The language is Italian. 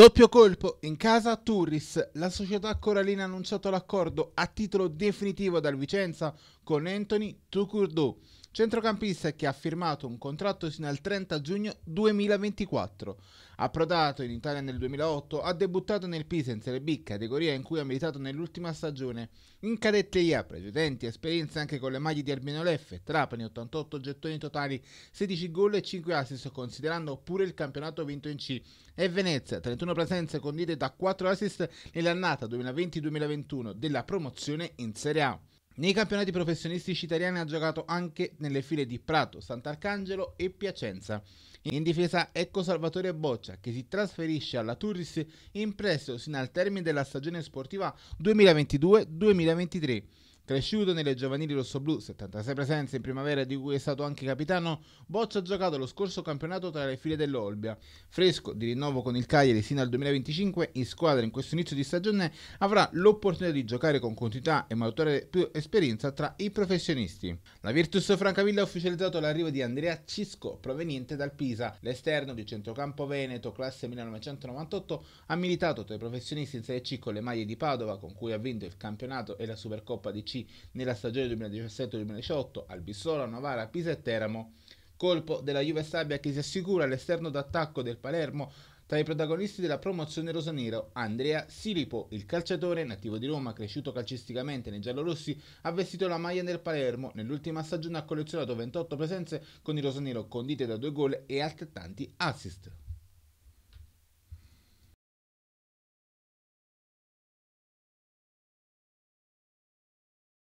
Doppio colpo in casa Turris. La società coralina ha annunciato l'accordo a titolo definitivo dal Vicenza con Anthony Tucurdu centrocampista che ha firmato un contratto sino al 30 giugno 2024. Approdato in Italia nel 2008, ha debuttato nel Pisa in Serie B, categoria in cui ha militato nell'ultima stagione. In cadetteria, precedenti esperienze anche con le maglie di Albino Leffe, Trapani 88 gettoni totali, 16 gol e 5 assist, considerando pure il campionato vinto in C, e Venezia, 31 presenze condite da 4 assist nell'annata 2020-2021 della promozione in Serie A. Nei campionati professionistici italiani ha giocato anche nelle file di Prato, Sant'Arcangelo e Piacenza. In difesa ecco Salvatore Boccia che si trasferisce alla Turris in prestito sino al termine della stagione sportiva 2022-2023. Cresciuto nelle giovanili rossoblù, 76 presenze in primavera di cui è stato anche capitano, Boccia ha giocato lo scorso campionato tra le file dell'Olbia. Fresco di rinnovo con il Cagliari sino al 2025, in squadra in questo inizio di stagione avrà l'opportunità di giocare con continuità e maturare più esperienza tra i professionisti. La Virtus Francavilla ha ufficializzato l'arrivo di Andrea Cisco, proveniente dal Pisa. L'esterno di centrocampo Veneto, classe 1998, ha militato tra i professionisti in Serie C con le maglie di Padova, con cui ha vinto il campionato e la Supercoppa di C vinti nella stagione 2017-2018 al Bissola, Novara, Pisa e Teramo. Colpo della Juve Stabia che si assicura all'esterno d'attacco del Palermo tra i protagonisti della promozione rosanero, Andrea Silipo, il calciatore nativo di Roma, cresciuto calcisticamente nei giallorossi, ha vestito la maglia del Palermo. Nell'ultima stagione ha collezionato 28 presenze con il rosanero, condite da due gol e altrettanti assist.